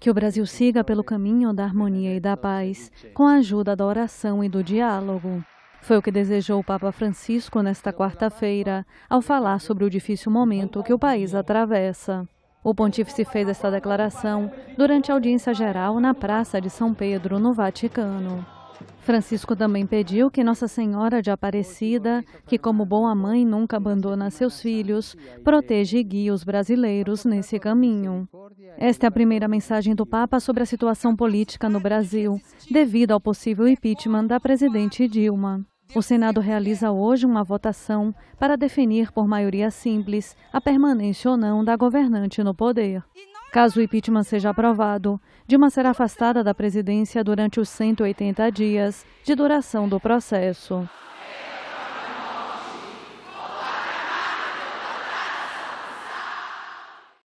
Que o Brasil siga pelo caminho da harmonia e da paz, com a ajuda da oração e do diálogo. Foi o que desejou o Papa Francisco nesta quarta-feira, ao falar sobre o difícil momento que o país atravessa. O pontífice fez esta declaração durante a audiência geral na Praça de São Pedro, no Vaticano. Francisco também pediu que Nossa Senhora de Aparecida, que como boa mãe nunca abandona seus filhos, proteja e guie os brasileiros nesse caminho. Esta é a primeira mensagem do Papa sobre a situação política no Brasil, devido ao possível impeachment da presidente Dilma. O Senado realiza hoje uma votação para definir por maioria simples a permanência ou não da governante no poder. Caso o impeachment seja aprovado, Dilma será afastada da presidência durante os 180 dias de duração do processo.